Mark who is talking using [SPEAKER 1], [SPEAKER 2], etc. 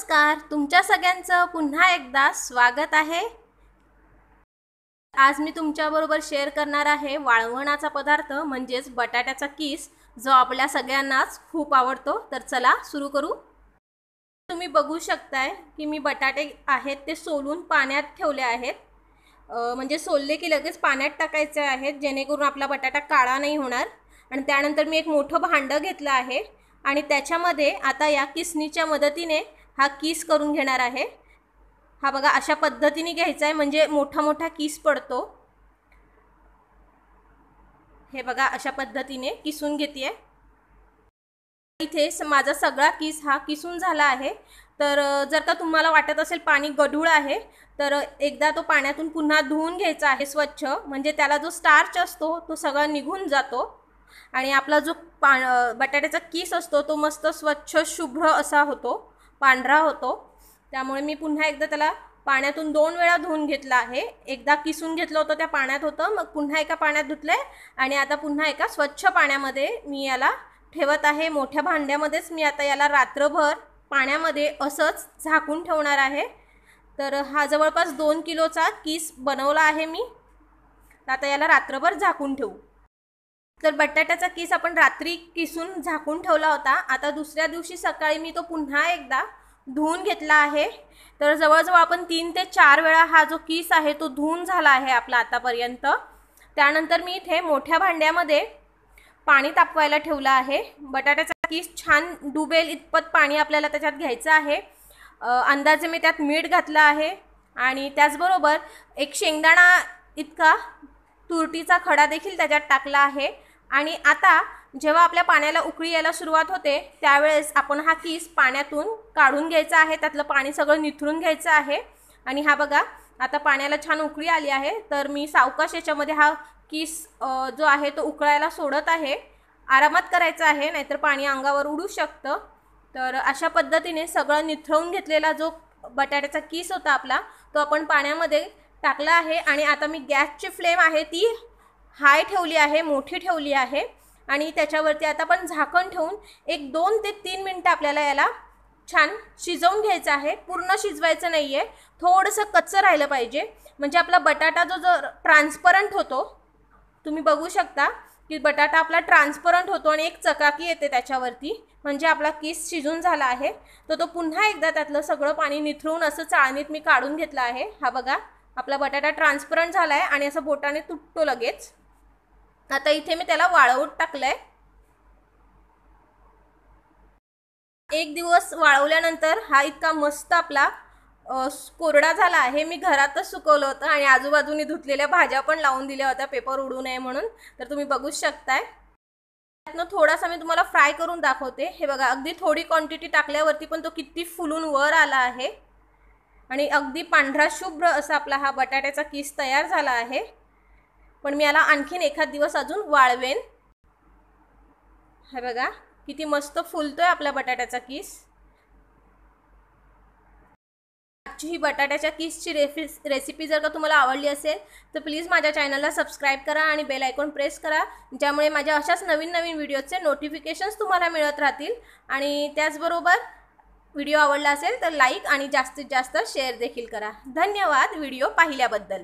[SPEAKER 1] नमस्कार तुमच्या सगळ्यांचं पुन्हा एकदा स्वागत आहे आज मी तुमच्याबरोबर शेअर करणार आहे वाळवणाचा पदार्थ म्हणजेच बटाट्याचा किस जो आपल्या सगळ्यांनाच खूप आवडतो तर चला सुरू करू तुम्ही बघू शकताय की मी बटाटे आहेत ते सोलून पाण्यात ठेवले आहेत म्हणजे सोलले की लगेच पाण्यात टाकायचे आहेत जेणेकरून आपला बटाटा काळा नाही होणार आणि त्यानंतर मी एक मोठं भांडं घेतलं आहे आणि त्याच्यामध्ये आता या किसनीच्या मदतीने हा कीस करून घेणार आहे हा बघा अशा पद्धतीने घ्यायचा आहे म्हणजे मोठा मोठा किस पडतो हे बघा अशा पद्धतीने किसून घेते इथे माझा सगळा किस हा किसून झाला आहे तर जर का तुम्हाला वाटत असेल पाणी गढूळ आहे तर एकदा तो पाण्यातून पुन्हा धुवून घ्यायचा आहे स्वच्छ म्हणजे त्याला जो स्टार्च असतो तो सगळा निघून जातो आणि आपला जो पा बटाट्याचा किस असतो तो मस्त स्वच्छ शुभ्र असा होतो पांढरा होतो त्यामुळे मी पुन्हा एकदा त्याला पाण्यातून दोन वेळा धुवून घेतला आहे एकदा किसून घेतलं होतं त्या पाण्यात होतं मग पुन्हा एका पाण्यात धुतलं आहे आणि आता पुन्हा एका स्वच्छ पाण्यामध्ये मी याला ठेवत आहे मोठ्या भांड्यामध्येच मी आता याला रात्रभर पाण्यामध्ये असंच झाकून ठेवणार आहे तर हा जवळपास दोन किलोचा किस बनवला आहे मी आता याला रात्रभर झाकून ठेवू तर बटाट्याचा कीस आपण रात्री किसून झाकून ठेवला होता आता दुसऱ्या दिवशी सकाळी मी तो पुन्हा एकदा धुवून घेतला आहे तर जवळजवळ आपण तीन ते चार वेळा हा जो किस आहे तो धुवून झाला आहे आपला आतापर्यंत त्यानंतर मी इथे मोठ्या भांड्यामध्ये पाणी तापवायला ठेवलं आहे बटाट्याचा कीस छान डुबेल इतपत पाणी आपल्याला त्याच्यात घ्यायचं आहे अंदाजे मी त्यात मीठ घातलं आहे आणि त्याचबरोबर एक शेंगदाणा इतका तुरटीचा खडा देखील त्याच्यात टाकला आहे आणि आता जेव्हा आपल्या पाण्याला उकळी यायला सुरुवात होते त्यावेळेस आपण हा किस पाण्यातून काढून घ्यायचा आहे त्यातलं पाणी सगळं निथरून घ्यायचं आहे आणि हा बघा आता पाण्याला छान उकळी आली आहे तर मी सावकाश याच्यामध्ये हा किस जो आहे तो उकळायला सोडत आहे आरामात करायचा आहे नाहीतर पाणी अंगावर उडू शकतं तर अशा पद्धतीने सगळं निथळून घेतलेला जो बटाट्याचा किस होता आपला तो आपण पाण्यामध्ये टाकला आहे आणि आता मी गॅसची फ्लेम आहे ती हाय ठेवली आहे मोठी ठेवली आहे आणि त्याच्यावरती आता आपण झाकण ठेवून एक दोन ते तीन मिनटं आपल्याला याला छान शिजवून घ्यायचं आहे पूर्ण शिजवायचं नाही आहे थोडंसं कच्चं राहिलं पाहिजे म्हणजे आपला बटाटा जो जो ट्रान्सपरंट होतो तुम्ही बघू शकता की बटाटा आपला ट्रान्सपरंट होतो आणि एक चकाकी येते त्याच्यावरती म्हणजे आपला किस शिजून झाला आहे तर तो, तो पुन्हा एकदा त्यातलं सगळं पाणी निथळून असं चाळणीत मी काढून घेतलं आहे हा बघा आपला बटाटा ट्रान्सपरंट झाला आहे आणि असं बोटाने तुटतो लगेच आता इथे मी त्याला वाळवून आहे एक दिवस वाळवल्यानंतर हा इतका मस्त आपला कोरडा झाला आहे मी घरातच सुकवलं होतं आणि आजूबाजूनी धुतलेल्या भाज्या पण लावून दिल्या होत्या पेपर उडू नये म्हणून तर तुम्ही बघूच शकताय त्यातनं थोडासा मी तुम्हाला फ्राय करून दाखवते हे बघा अगदी थोडी क्वांटिटी टाकल्यावरती पण तो किती फुलून वर आला आहे आणि अगदी पांढरा शुभ्र असा आपला हा बटाट्याचा किस तयार झाला आहे पण मी याला आणखीन एखाद दिवस अजून वाळवेन हे बघा किती मस्त फुलतोय आपला बटाट्याचा किस आजची ही बटाट्याच्या किसची रेफिस रेसिपी जर का तुम्हाला आवडली असेल तर प्लीज माझ्या चॅनलला सबस्क्राईब करा आणि बेल आयकॉन प्रेस करा ज्यामुळे माझ्या अशाच नवीन नवीन व्हिडिओचे नोटिफिकेशन्स तुम्हाला मिळत राहतील आणि त्याचबरोबर व्हिडिओ आवडला असेल तर लाईक आणि जास्तीत जास्त शेअर देखील करा धन्यवाद व्हिडिओ पाहिल्याबद्दल